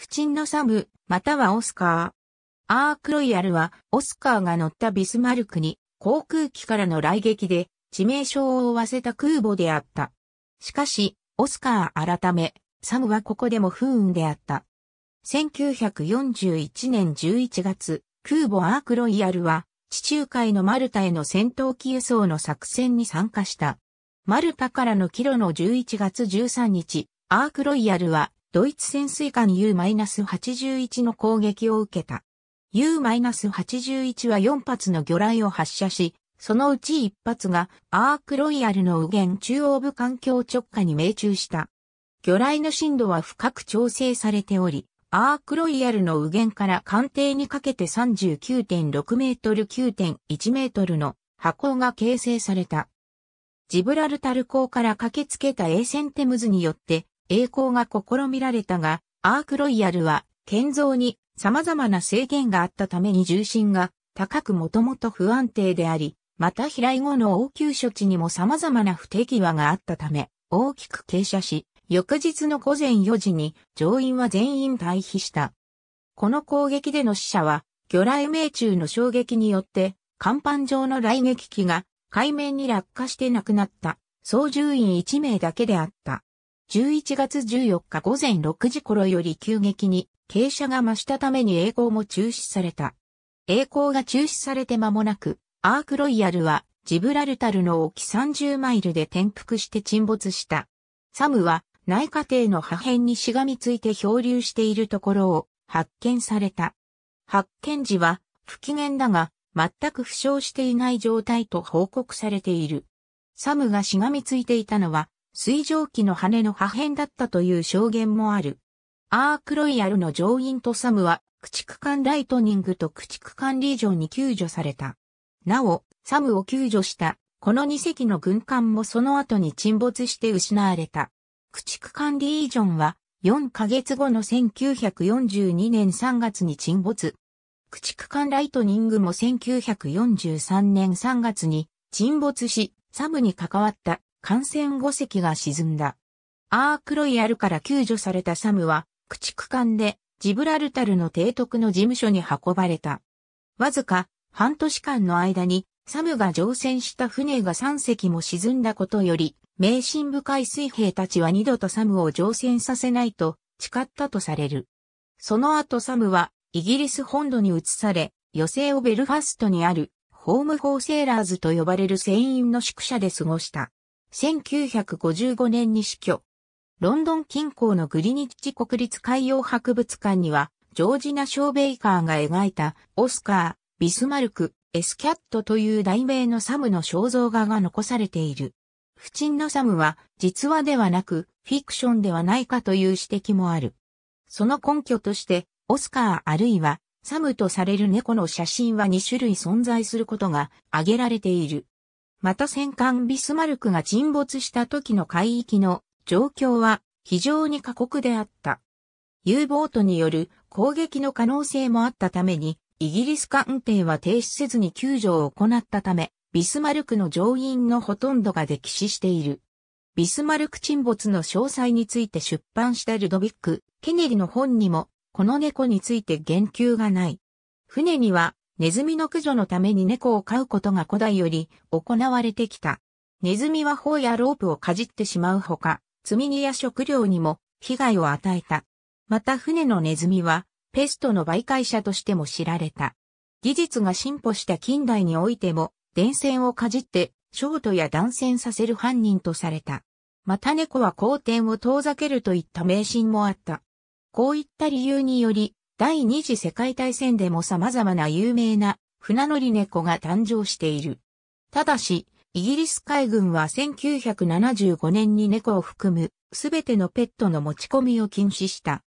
不沈のサム、またはオスカー。アークロイヤルは、オスカーが乗ったビスマルクに、航空機からの来撃で、致命傷を負わせた空母であった。しかし、オスカー改め、サムはここでも不運であった。1941年11月、空母アークロイヤルは、地中海のマルタへの戦闘機輸送の作戦に参加した。マルタからの帰路の11月13日、アークロイヤルはドイツ潜水艦 U-81 の攻撃を受けた。U-81 は4発の魚雷を発射し、そのうち1発がアークロイヤルの右舷中央部環境直下に命中した。魚雷の深度は深く調整されており、アークロイヤルの右舷から艦艇にかけて39.6メートル9.1メートルの箱が形成された。ジブラルタル港から駆けつけたエーセンテムズによって栄光が試みられたが、アークロイヤルは建造に様々な制限があったために重心が高くもともと不安定であり、また飛来後の応急処置にも様々な不手際があったため、大きく傾斜し、翌日の午前4時に乗員は全員退避した。この攻撃での死者は、魚雷命中の衝撃によって、甲板上の雷撃機が海面に落下して亡くなった、操縦員1名だけであった。11月14日午前6時頃より急激に傾斜が増したために栄光も中止された。栄光が中止されて間もなく、アークロイヤルはジブラルタルの沖30マイルで転覆して沈没した。サムは内家庭の破片にしがみついて漂流しているところを発見された。発見時は不機嫌だが全く負傷していない状態と報告されている。サムがしがみついていたのは水蒸気の羽の破片だったという証言もある。アークロイヤルの乗員とサムは、駆逐艦ライトニングと駆逐艦リージョンに救助された。なお、サムを救助した、この2隻の軍艦もその後に沈没して失われた。駆逐艦リージョンは、4ヶ月後の1942年3月に沈没。駆逐艦ライトニングも1943年3月に沈没し、サムに関わった艦船5隻が沈んだ。アークロイヤルから救助されたサムは、駆逐艦でジブラルタルの提督の事務所に運ばれた。わずか半年間の間に、サムが乗船した船が3隻も沈んだことより、迷信深い水兵たちは二度とサムを乗船させないと誓ったとされる。その後サムはイギリス本土に移され、余生をベルファストにあるホームフォーセーラーズと呼ばれる船員の宿舎で過ごした。1955年に死去。ロンドン近郊のグリニッチ国立海洋博物館には、ジョージナ・ショーベイカーが描いた、オスカー、ビスマルク、エスキャットという題名のサムの肖像画が残されている。不沈のサムは、実話ではなく、フィクションではないかという指摘もある。その根拠として、オスカーあるいは、サムとされる猫の写真は2種類存在することが挙げられている。また戦艦ビスマルクが沈没した時の海域の状況は非常に過酷であった。U ボートによる攻撃の可能性もあったために、イギリス艦艇は停止せずに救助を行ったため、ビスマルクの乗員のほとんどが溺死している。ビスマルク沈没の詳細について出版したルドビック・ケネリの本にも、この猫について言及がない。船にはネズミの駆除のために猫を飼うことが古代より行われてきた。ネズミは頬やロープをかじってしまうほか、積み荷や食料にも被害を与えた。また船のネズミはペストの媒介者としても知られた。技術が進歩した近代においても、電線をかじってショートや断線させる犯人とされた。また猫は好転を遠ざけるといった迷信もあった。こういった理由により、第二次世界大戦でも様々な有名な船乗り猫が誕生している。ただし、イギリス海軍は1975年に猫を含むすべてのペットの持ち込みを禁止した。